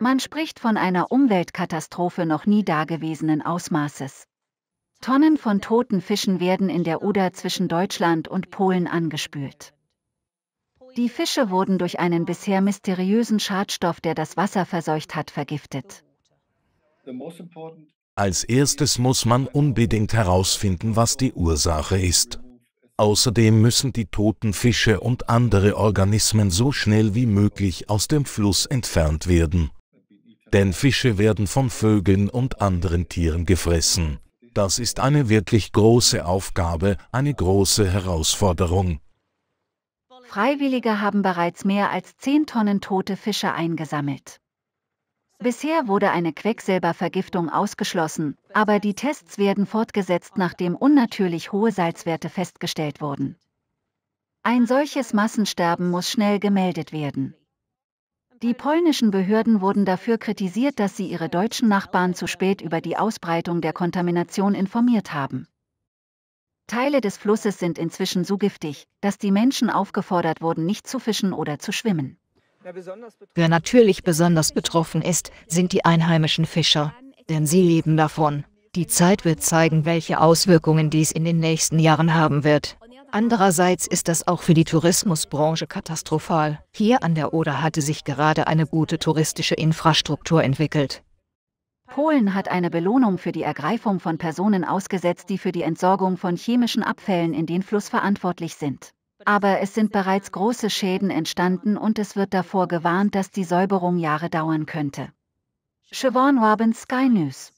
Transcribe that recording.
Man spricht von einer Umweltkatastrophe noch nie dagewesenen Ausmaßes. Tonnen von toten Fischen werden in der Oder zwischen Deutschland und Polen angespült. Die Fische wurden durch einen bisher mysteriösen Schadstoff, der das Wasser verseucht hat, vergiftet. Als erstes muss man unbedingt herausfinden, was die Ursache ist. Außerdem müssen die toten Fische und andere Organismen so schnell wie möglich aus dem Fluss entfernt werden. Denn Fische werden von Vögeln und anderen Tieren gefressen. Das ist eine wirklich große Aufgabe, eine große Herausforderung. Freiwillige haben bereits mehr als 10 Tonnen tote Fische eingesammelt. Bisher wurde eine Quecksilbervergiftung ausgeschlossen, aber die Tests werden fortgesetzt, nachdem unnatürlich hohe Salzwerte festgestellt wurden. Ein solches Massensterben muss schnell gemeldet werden. Die polnischen Behörden wurden dafür kritisiert, dass sie ihre deutschen Nachbarn zu spät über die Ausbreitung der Kontamination informiert haben. Teile des Flusses sind inzwischen so giftig, dass die Menschen aufgefordert wurden, nicht zu fischen oder zu schwimmen. Wer natürlich besonders betroffen ist, sind die einheimischen Fischer, denn sie leben davon. Die Zeit wird zeigen, welche Auswirkungen dies in den nächsten Jahren haben wird. Andererseits ist das auch für die Tourismusbranche katastrophal. Hier an der Oder hatte sich gerade eine gute touristische Infrastruktur entwickelt. Polen hat eine Belohnung für die Ergreifung von Personen ausgesetzt, die für die Entsorgung von chemischen Abfällen in den Fluss verantwortlich sind aber es sind bereits große Schäden entstanden und es wird davor gewarnt, dass die Säuberung Jahre dauern könnte. Siobhan Robbins Sky News